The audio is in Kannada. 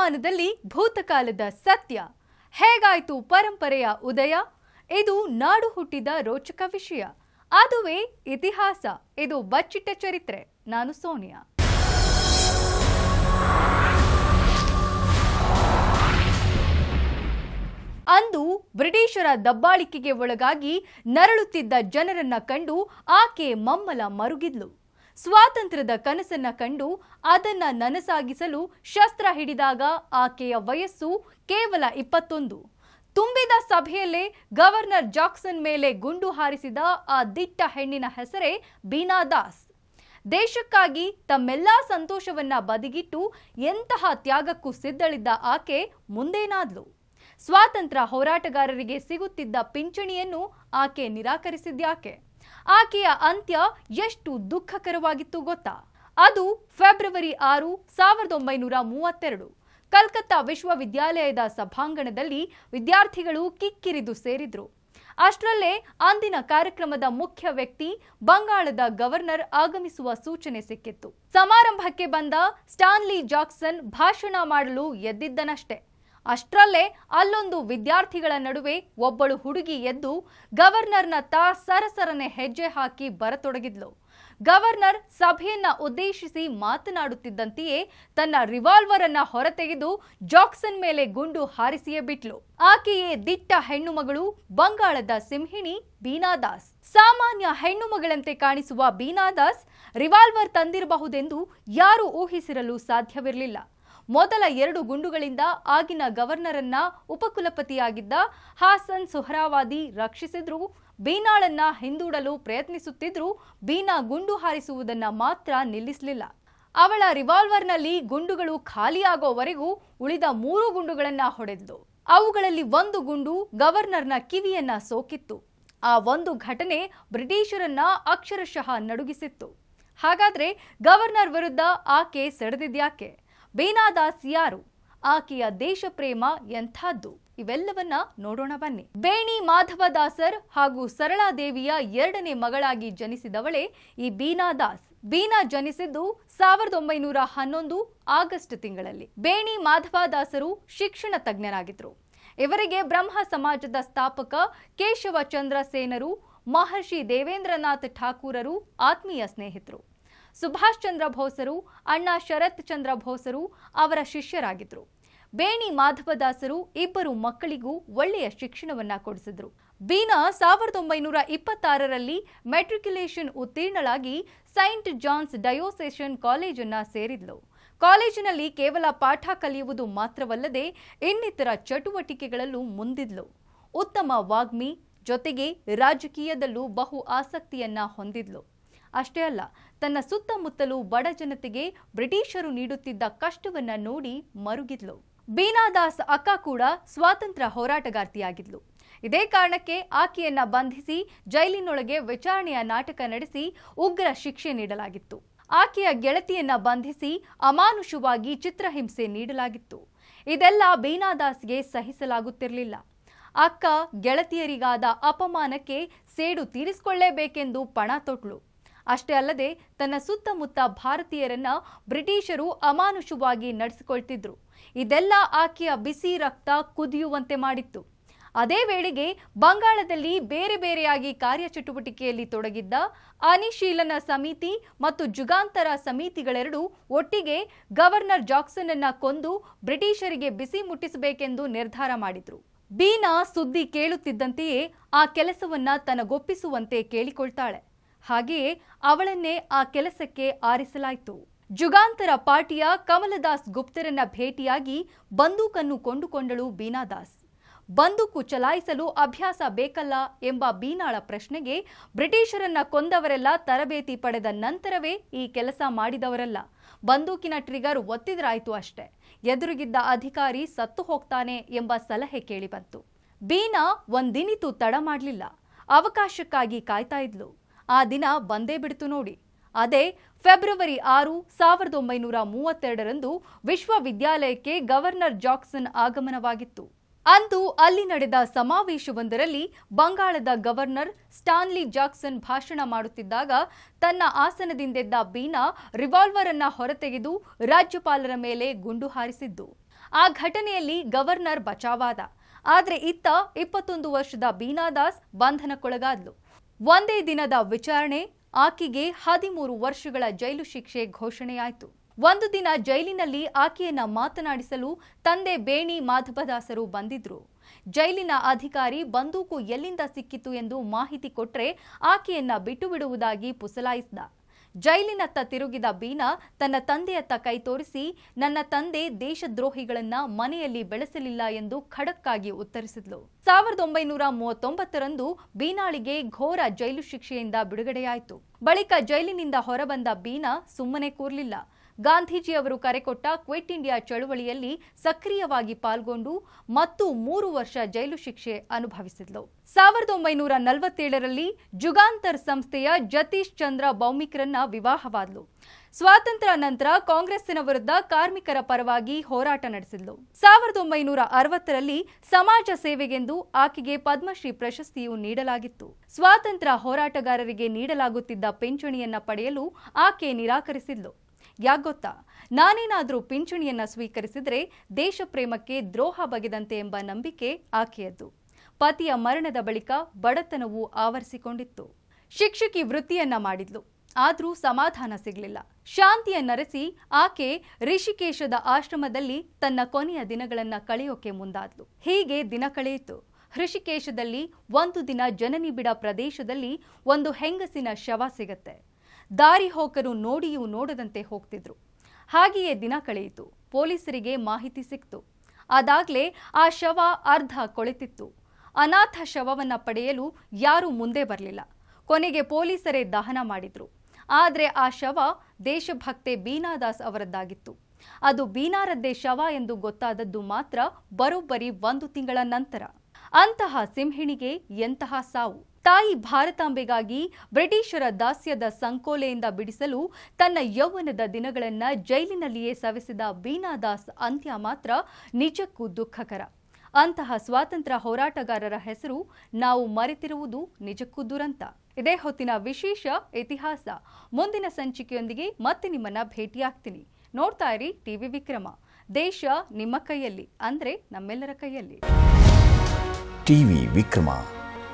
ಋತುಮಾನದಲ್ಲಿ ಭೂತಕಾಲದ ಸತ್ಯ ಹೇಗಾಯಿತು ಪರಂಪರೆಯ ಉದಯ ಇದು ನಾಡು ಹುಟ್ಟಿದ ರೋಚಕ ವಿಷಯ ಅದುವೇ ಇತಿಹಾಸ ಇದು ಬಚ್ಚಿಟ್ಟ ಚರಿತ್ರೆ ನಾನು ಸೋನಿಯಾ ಅಂದು ಬ್ರಿಟಿಷರ ದಬ್ಬಾಳಿಕೆಗೆ ಒಳಗಾಗಿ ನರಳುತ್ತಿದ್ದ ಜನರನ್ನ ಕಂಡು ಆಕೆ ಮಮ್ಮಲ ಮರುಗಿದ್ಲು ಸ್ವಾತಂತ್ರ್ಯದ ಕನಸನ್ನ ಕಂಡು ಅದನ್ನ ನನಸಾಗಿಸಲು ಶಸ್ತ್ರ ಹಿಡಿದಾಗ ಆಕೆಯ ವಯಸ್ಸು ಕೇವಲ ಇಪ್ಪತ್ತೊಂದು ತುಂಬಿದ ಸಭೆಯಲ್ಲೇ ಗವರ್ನರ್ ಜಾಕ್ಸನ್ ಮೇಲೆ ಗುಂಡು ಹಾರಿಸಿದ ಆ ದಿಟ್ಟ ಹೆಣ್ಣಿನ ಹೆಸರೇ ಬೀನಾ ದಾಸ್ ದೇಶಕ್ಕಾಗಿ ತಮ್ಮೆಲ್ಲಾ ಸಂತೋಷವನ್ನ ಬದಿಗಿಟ್ಟು ಎಂತಹ ತ್ಯಾಗಕ್ಕೂ ಸಿದ್ಧಳಿದ್ದ ಆಕೆ ಮುಂದೇನಾದ್ಲು ಸ್ವಾತಂತ್ರ್ಯ ಹೋರಾಟಗಾರರಿಗೆ ಸಿಗುತ್ತಿದ್ದ ಪಿಂಚಣಿಯನ್ನು ಆಕೆ ನಿರಾಕರಿಸಿದ್ಯಾಕೆ ಆಕೆಯ ಅಂತ್ಯ ಎಷ್ಟು ದುಃಖಕರವಾಗಿತ್ತು ಗೊತ್ತಾ ಅದು ಫೆಬ್ರವರಿ ಆರು ಸಾವಿರದ ಒಂಬೈನೂರ ಮೂವತ್ತೆರಡು ಕಲ್ಕತ್ತಾ ವಿಶ್ವವಿದ್ಯಾಲಯದ ಸಭಾಂಗಣದಲ್ಲಿ ವಿದ್ಯಾರ್ಥಿಗಳು ಕಿಕ್ಕಿರಿದು ಸೇರಿದ್ರು ಅಷ್ಟರಲ್ಲೇ ಅಂದಿನ ಕಾರ್ಯಕ್ರಮದ ಮುಖ್ಯ ವ್ಯಕ್ತಿ ಬಂಗಾಳದ ಗವರ್ನರ್ ಆಗಮಿಸುವ ಸೂಚನೆ ಸಿಕ್ಕಿತ್ತು ಸಮಾರಂಭಕ್ಕೆ ಬಂದ ಸ್ಟಾನ್ಲಿ ಜಾಕ್ಸನ್ ಭಾಷಣ ಮಾಡಲು ಎದ್ದಿದ್ದನಷ್ಟೇ ಅಷ್ಟರಲ್ಲೇ ಅಲ್ಲೊಂದು ವಿದ್ಯಾರ್ಥಿಗಳ ನಡುವೆ ಒಬ್ಬಳು ಹುಡುಗಿ ಎದ್ದು ಗವರ್ನರ್ನತ್ತ ಸರಸರನೆ ಹೆಜ್ಜೆ ಹಾಕಿ ಬರತೊಡಗಿದ್ಲು ಗವರ್ನರ್ ಸಭೆಯನ್ನ ಉದ್ದೇಶಿಸಿ ಮಾತನಾಡುತ್ತಿದ್ದಂತೆಯೇ ತನ್ನ ರಿವಾಲ್ವರ್ ಅನ್ನ ಹೊರತೆಗೆದು ಜಾಕ್ಸನ್ ಮೇಲೆ ಗುಂಡು ಹಾರಿಸಿಯೇ ಬಿಟ್ಲು ಆಕೆಯೇ ದಿಟ್ಟ ಹೆಣ್ಣುಮಗಳು ಬಂಗಾಳದ ಸಿಂಹಿಣಿ ಬೀನಾದಾಸ್ ಸಾಮಾನ್ಯ ಹೆಣ್ಣುಮಗಳಂತೆ ಕಾಣಿಸುವ ಬೀನಾದಾಸ್ ರಿವಾಲ್ವರ್ ತಂದಿರಬಹುದೆಂದು ಯಾರೂ ಊಹಿಸಿರಲು ಸಾಧ್ಯವಿರಲಿಲ್ಲ ಮೊದಲ ಎರಡು ಗುಂಡುಗಳಿಂದ ಆಗಿನ ಗವರ್ನರನ್ನ ಉಪಕುಲಪತಿಯಾಗಿದ್ದ ಹಾಸನ್ ಸುಹರಾವಾದಿ ರಕ್ಷಿಸಿದ್ರು ಬೀನಾಳನ್ನ ಹಿಂದೂಡಲು ಪ್ರಯತ್ನಿಸುತ್ತಿದ್ರೂ ಬೀನಾ ಗುಂಡು ಹಾರಿಸುವುದನ್ನ ಮಾತ್ರ ನಿಲ್ಲಿಸಲಿಲ್ಲ ಅವಳ ರಿವಾಲ್ವರ್ನಲ್ಲಿ ಗುಂಡುಗಳು ಖಾಲಿಯಾಗೋವರೆಗೂ ಉಳಿದ ಮೂರು ಗುಂಡುಗಳನ್ನ ಹೊಡೆದ್ಲು ಅವುಗಳಲ್ಲಿ ಒಂದು ಗುಂಡು ಗವರ್ನರ್ನ ಕಿವಿಯನ್ನ ಸೋಕಿತ್ತು ಆ ಒಂದು ಘಟನೆ ಬ್ರಿಟಿಷರನ್ನ ಅಕ್ಷರಶಃ ನಡುಗಿಸಿತ್ತು ಹಾಗಾದ್ರೆ ಗವರ್ನರ್ ವಿರುದ್ಧ ಆಕೆ ಸೆಡೆದಿದ್ಯಾಕೆ ಬೇನಾದಾಸ್ ಯಾರು ಆಕೆಯ ದೇಶ ಪ್ರೇಮ ಎಂಥದ್ದು ಇವೆಲ್ಲವನ್ನ ನೋಡೋಣ ಬನ್ನಿ ಬೇಣಿ ಮಾಧವದಾಸರ್ ಹಾಗೂ ದೇವಿಯ ಎರಡನೇ ಮಗಳಾಗಿ ಜನಿಸಿದವಳೆ ಈ ಬೀನಾ ದಾಸ್ ಬೀನಾ ಜನಿಸಿದ್ದು ಸಾವಿರದ ಒಂಬೈನೂರ ಹನ್ನೊಂದು ಆಗಸ್ಟ್ ತಿಂಗಳಲ್ಲಿ ಬೇಣಿ ಮಾಧವದಾಸರು ಶಿಕ್ಷಣ ತಜ್ಞರಾಗಿದ್ರು ಇವರಿಗೆ ಬ್ರಹ್ಮ ಸಮಾಜದ ಸ್ಥಾಪಕ ಕೇಶವ ಚಂದ್ರ ಸೇನರು ಮಹರ್ಷಿ ದೇವೇಂದ್ರನಾಥ್ ಠಾಕೂರರು ಆತ್ಮೀಯ ಸ್ನೇಹಿತರು ಸುಭಾಷ್ ಚಂದ್ರ ಬೋಸರು ಅಣ್ಣ ಶರತ್ ಚಂದ್ರ ಬೋಸರು ಅವರ ಶಿಷ್ಯರಾಗಿದ್ದರು ಬೇಣಿ ಮಾಧವದಾಸರು ಇಬ್ಬರು ಮಕ್ಕಳಿಗೂ ಒಳ್ಳೆಯ ಶಿಕ್ಷಣವನ್ನ ಕೊಡಿಸಿದ್ರು ಬೀನಾ ಸಾವಿರದ ಒಂಬೈನೂರ ಇಪ್ಪತ್ತಾರರಲ್ಲಿ ಮೆಟ್ರಿಕ್ಯುಲೇಷನ್ ಉತ್ತೀರ್ಣಳಾಗಿ ಸೈಂಟ್ ಜಾನ್ಸ್ ಡಯೋಸೇಷನ್ ಕಾಲೇಜನ್ನ ಸೇರಿದ್ಲು ಕಾಲೇಜಿನಲ್ಲಿ ಕೇವಲ ಪಾಠ ಕಲಿಯುವುದು ಮಾತ್ರವಲ್ಲದೆ ಇನ್ನಿತರ ಚಟುವಟಿಕೆಗಳಲ್ಲೂ ಮುಂದಿದ್ಲು ಉತ್ತಮ ವಾಗ್ಮಿ ಜೊತೆಗೆ ರಾಜಕೀಯದಲ್ಲೂ ಬಹು ಆಸಕ್ತಿಯನ್ನ ಹೊಂದಿದ್ಲು ಅಷ್ಟೇ ಅಲ್ಲ ತನ್ನ ಸುತ್ತಮುತ್ತಲೂ ಬಡ ಜನತೆಗೆ ಬ್ರಿಟಿಷರು ನೀಡುತ್ತಿದ್ದ ಕಷ್ಟವನ್ನ ನೋಡಿ ಮರುಗಿದ್ಲು ಬೀನಾದಾಸ್ ಅಕ್ಕ ಕೂಡ ಸ್ವಾತಂತ್ರ್ಯ ಹೋರಾಟಗಾರ್ತಿಯಾಗಿದ್ಲು ಇದೇ ಕಾರಣಕ್ಕೆ ಆಕೆಯನ್ನ ಬಂಧಿಸಿ ಜೈಲಿನೊಳಗೆ ವಿಚಾರಣೆಯ ನಾಟಕ ನಡೆಸಿ ಉಗ್ರ ಶಿಕ್ಷೆ ನೀಡಲಾಗಿತ್ತು ಆಕೆಯ ಗೆಳತಿಯನ್ನ ಬಂಧಿಸಿ ಅಮಾನುಷವಾಗಿ ಚಿತ್ರಹಿಂಸೆ ನೀಡಲಾಗಿತ್ತು ಇದೆಲ್ಲ ಬೀನಾದಾಸ್ಗೆ ಸಹಿಸಲಾಗುತ್ತಿರಲಿಲ್ಲ ಅಕ್ಕ ಗೆಳತಿಯರಿಗಾದ ಅಪಮಾನಕ್ಕೆ ಸೇಡು ತೀರಿಸಿಕೊಳ್ಳೇಬೇಕೆಂದು ಪಣ ತೊಟ್ಲು ಅಷ್ಟೇ ಅಲ್ಲದೆ ತನ್ನ ಸುತ್ತಮುತ್ತ ಭಾರತೀಯರನ್ನ ಬ್ರಿಟಿಷರು ಅಮಾನುಷವಾಗಿ ನಡೆಸಿಕೊಳ್ತಿದ್ರು ಇದೆಲ್ಲ ಆಕೆಯ ಬಿಸಿ ರಕ್ತ ಕುದಿಯುವಂತೆ ಮಾಡಿತ್ತು ಅದೇ ವೇಳೆಗೆ ಬಂಗಾಳದಲ್ಲಿ ಬೇರೆ ಬೇರೆಯಾಗಿ ಕಾರ್ಯಚಟುವಟಿಕೆಯಲ್ಲಿ ತೊಡಗಿದ್ದ ಅನಿಶೀಲನ ಸಮಿತಿ ಮತ್ತು ಜುಗಾಂತರ ಸಮಿತಿಗಳೆರಡು ಒಟ್ಟಿಗೆ ಗವರ್ನರ್ ಜಾಕ್ಸನ್ ಅನ್ನ ಕೊಂದು ಬ್ರಿಟಿಷರಿಗೆ ಬಿಸಿ ಮುಟ್ಟಿಸಬೇಕೆಂದು ನಿರ್ಧಾರ ಮಾಡಿದ್ರು ಬೀನಾ ಸುದ್ದಿ ಕೇಳುತ್ತಿದ್ದಂತೆಯೇ ಆ ಕೆಲಸವನ್ನ ತನಗೊಪ್ಪಿಸುವಂತೆ ಕೇಳಿಕೊಳ್ತಾಳೆ ಹಾಗೆಯೇ ಅವಳನ್ನೇ ಆ ಕೆಲಸಕ್ಕೆ ಆರಿಸಲಾಯಿತು ಜುಗಾಂತರ ಪಾರ್ಟಿಯ ಕಮಲದಾಸ್ ಗುಪ್ತರನ್ನ ಭೇಟಿಯಾಗಿ ಬಂದೂಕನ್ನು ಕೊಂಡುಕೊಂಡಳು ಬೀನಾದಾಸ್ ಬಂದೂಕು ಚಲಾಯಿಸಲು ಅಭ್ಯಾಸ ಬೇಕಲ್ಲ ಎಂಬ ಬೀನಾಳ ಪ್ರಶ್ನೆಗೆ ಬ್ರಿಟಿಷರನ್ನ ಕೊಂದವರೆಲ್ಲ ತರಬೇತಿ ಪಡೆದ ನಂತರವೇ ಈ ಕೆಲಸ ಮಾಡಿದವರಲ್ಲ ಬಂದೂಕಿನ ಟ್ರಿಗರ್ ಒತ್ತಿದ್ರಾಯ್ತು ಅಷ್ಟೆ ಎದುರುಗಿದ್ದ ಅಧಿಕಾರಿ ಸತ್ತು ಹೋಗ್ತಾನೆ ಎಂಬ ಸಲಹೆ ಕೇಳಿಬಂತು ಬೀನಾ ಒಂದಿನಿತು ತಡ ಮಾಡಲಿಲ್ಲ ಅವಕಾಶಕ್ಕಾಗಿ ಕಾಯ್ತಾ ಇದ್ಲು ಆ ದಿನ ಬಂದೇ ಬಿಡ್ತು ನೋಡಿ ಅದೇ ಫೆಬ್ರವರಿ ಆರು ಸಾವಿರದ ಒಂಬೈನೂರ ಮೂವತ್ತೆರಡರಂದು ವಿಶ್ವವಿದ್ಯಾಲಯಕ್ಕೆ ಗವರ್ನರ್ ಜಾಕ್ಸನ್ ಆಗಮನವಾಗಿತ್ತು ಅಂದು ಅಲ್ಲಿ ನಡೆದ ಸಮಾವೇಶವೊಂದರಲ್ಲಿ ಬಂಗಾಳದ ಗವರ್ನರ್ ಸ್ಟಾನ್ಲಿ ಜಾಕ್ಸನ್ ಭಾಷಣ ಮಾಡುತ್ತಿದ್ದಾಗ ತನ್ನ ಆಸನದಿಂದೆದ್ದ ಬೀನಾ ರಿವಾಲ್ವರ್ ಅನ್ನ ಹೊರತೆಗೆದು ರಾಜ್ಯಪಾಲರ ಮೇಲೆ ಗುಂಡು ಹಾರಿಸಿದ್ದು ಆ ಘಟನೆಯಲ್ಲಿ ಗವರ್ನರ್ ಬಚಾವಾದ ಆದರೆ ಇತ್ತ ಇಪ್ಪತ್ತೊಂದು ವರ್ಷದ ಬೀನಾದಾಸ್ ಬಂಧನಕ್ಕೊಳಗಾದ್ಲು ಒಂದೇ ದಿನದ ವಿಚಾರಣೆ ಆಕೆಗೆ ಹದಿಮೂರು ವರ್ಷಗಳ ಜೈಲು ಶಿಕ್ಷೆ ಘೋಷಣೆಯಾಯಿತು ಒಂದು ದಿನ ಜೈಲಿನಲ್ಲಿ ಆಕೆಯನ್ನ ಮಾತನಾಡಿಸಲು ತಂದೆ ಬೇಣಿ ಮಾಧವದಾಸರು ಬಂದಿದ್ರು ಜೈಲಿನ ಅಧಿಕಾರಿ ಬಂದೂಕು ಎಲ್ಲಿಂದ ಸಿಕ್ಕಿತು ಎಂದು ಮಾಹಿತಿ ಕೊಟ್ರೆ ಆಕೆಯನ್ನ ಬಿಟ್ಟು ಬಿಡುವುದಾಗಿ ಪುಸಲಾಯಿಸಿದ ಜೈಲಿನತ್ತ ತಿರುಗಿದ ಬೀನಾ ತನ್ನ ತಂದೆಯತ್ತ ಕೈ ತೋರಿಸಿ ನನ್ನ ತಂದೆ ದೇಶದ್ರೋಹಿಗಳನ್ನ ಮನೆಯಲ್ಲಿ ಬೆಳೆಸಲಿಲ್ಲ ಎಂದು ಖಡಕ್ಕಾಗಿ ಉತ್ತರಿಸಿದ್ಲು ಸಾವಿರದ ಒಂಬೈನೂರ ಮೂವತ್ತೊಂಬತ್ತರಂದು ಬೀನಾಳಿಗೆ ಘೋರ ಜೈಲು ಶಿಕ್ಷೆಯಿಂದ ಬಿಡುಗಡೆಯಾಯಿತು ಬಳಿಕ ಜೈಲಿನಿಂದ ಹೊರಬಂದ ಬೀನಾ ಸುಮ್ಮನೆ ಕೂರ್ಲಿಲ್ಲ ಗಾಂಧೀಜಿ ಅವರು ಕರೆಕೊಟ್ಟ ಕ್ವಿಟ್ ಇಂಡಿಯಾ ಚಳುವಳಿಯಲ್ಲಿ ಸಕ್ರಿಯವಾಗಿ ಪಾಲ್ಗೊಂಡು ಮತ್ತು ಮೂರು ವರ್ಷ ಜೈಲು ಶಿಕ್ಷೆ ಅನುಭವಿಸಿದ್ಲು ಸಾವಿರದ ಒಂಬೈನೂರ ನಲವತ್ತೇಳರಲ್ಲಿ ಜುಗಾಂತರ್ ಸಂಸ್ಥೆಯ ಜತೀಶ್ ಚಂದ್ರ ಬೌಮಿಕ್ರನ್ನ ವಿವಾಹವಾದ್ಲು ಸ್ವಾತಂತ್ರ್ಯ ನಂತರ ಕಾಂಗ್ರೆಸ್ಸಿನ ವಿರುದ್ಧ ಕಾರ್ಮಿಕರ ಪರವಾಗಿ ಹೋರಾಟ ನಡೆಸಿದ್ಲು ಸಾವಿರದ ಒಂಬೈನೂರ ಅರವತ್ತರಲ್ಲಿ ಸಮಾಜ ಸೇವೆಗೆಂದು ಆಕೆಗೆ ಪದ್ಮಶ್ರೀ ಪ್ರಶಸ್ತಿಯು ನೀಡಲಾಗಿತ್ತು ಸ್ವಾತಂತ್ರ್ಯ ಹೋರಾಟಗಾರರಿಗೆ ನೀಡಲಾಗುತ್ತಿದ್ದ ಪಿಂಚಣಿಯನ್ನ ಪಡೆಯಲು ಆಕೆ ನಿರಾಕರಿಸಿದ್ಲು ಯಾಕೆ ಗೊತ್ತಾ ನಾನೇನಾದರೂ ಪಿಂಚಣಿಯನ್ನು ಸ್ವೀಕರಿಸಿದರೆ ದೇಶ ಪ್ರೇಮಕ್ಕೆ ದ್ರೋಹ ಬಗೆದಂತೆ ಎಂಬ ನಂಬಿಕೆ ಆಕೆಯದ್ದು ಪತಿಯ ಮರಣದ ಬಳಿಕ ಬಡತನವು ಆವರಿಸಿಕೊಂಡಿತ್ತು ಶಿಕ್ಷಕಿ ವೃತ್ತಿಯನ್ನ ಮಾಡಿದ್ಲು ಆದರೂ ಸಮಾಧಾನ ಸಿಗಲಿಲ್ಲ ನರಸಿ ಆಕೆ ಋಷಿಕೇಶದ ಆಶ್ರಮದಲ್ಲಿ ತನ್ನ ಕೊನೆಯ ದಿನಗಳನ್ನು ಕಳೆಯೋಕೆ ಮುಂದಾದ್ಲು ಹೀಗೆ ದಿನ ಕಳೆಯಿತು ಋಷಿಕೇಶದಲ್ಲಿ ಒಂದು ದಿನ ಜನನಿಬಿಡ ಪ್ರದೇಶದಲ್ಲಿ ಒಂದು ಹೆಂಗಸಿನ ಶವ ಸಿಗತ್ತೆ ದಾರಿ ಹೋಕರು ನೋಡಿಯೂ ನೋಡದಂತೆ ಹೋಗ್ತಿದ್ರು ಹಾಗೆಯೇ ದಿನ ಕಳೆಯಿತು ಪೊಲೀಸರಿಗೆ ಮಾಹಿತಿ ಸಿಕ್ತು ಅದಾಗ್ಲೇ ಆ ಶವ ಅರ್ಧ ಕೊಳೆತಿತ್ತು ಅನಾಥ ಶವವನ್ನು ಪಡೆಯಲು ಯಾರೂ ಮುಂದೆ ಬರಲಿಲ್ಲ ಕೊನೆಗೆ ಪೊಲೀಸರೇ ದಹನ ಮಾಡಿದ್ರು ಆದರೆ ಆ ಶವ ದೇಶಭಕ್ತೆ ಬೀನಾದಾಸ್ ಅವರದ್ದಾಗಿತ್ತು ಅದು ಬೀನಾರದ್ದೇ ಶವ ಎಂದು ಗೊತ್ತಾದದ್ದು ಮಾತ್ರ ಬರೋಬ್ಬರಿ ಒಂದು ತಿಂಗಳ ನಂತರ ಅಂತಹ ಸಿಂಹಿಣಿಗೆ ಎಂತಹ ಸಾವು ತಾಯಿ ಭಾರತಾಂಬೆಗಾಗಿ ಬ್ರಿಟಿಷರ ದಾಸ್ಯದ ಸಂಕೋಲೆಯಿಂದ ಬಿಡಿಸಲು ತನ್ನ ಯೌವನದ ದಿನಗಳನ್ನು ಜೈಲಿನಲ್ಲಿಯೇ ಸವೆಸಿದ ಬೀನಾದಾಸ್ ಅಂತ್ಯ ಮಾತ್ರ ನಿಜಕ್ಕೂ ದುಃಖಕರ ಅಂತಹ ಸ್ವಾತಂತ್ರ್ಯ ಹೋರಾಟಗಾರರ ಹೆಸರು ನಾವು ಮರೆತಿರುವುದು ನಿಜಕ್ಕೂ ದುರಂತ ಇದೇ ಹೊತ್ತಿನ ವಿಶೇಷ ಇತಿಹಾಸ ಮುಂದಿನ ಸಂಚಿಕೆಯೊಂದಿಗೆ ಮತ್ತೆ ನಿಮ್ಮನ್ನ ಭೇಟಿಯಾಗ್ತೀನಿ ನೋಡ್ತಾ ಇರಿ ಟಿವಿ ವಿಕ್ರಮ ದೇಶ ನಿಮ್ಮ ಕೈಯಲ್ಲಿ ಅಂದ್ರೆ ನಮ್ಮೆಲ್ಲರ ಕೈಯಲ್ಲಿ ಟಿವಿ ವಿಕ್ರಮ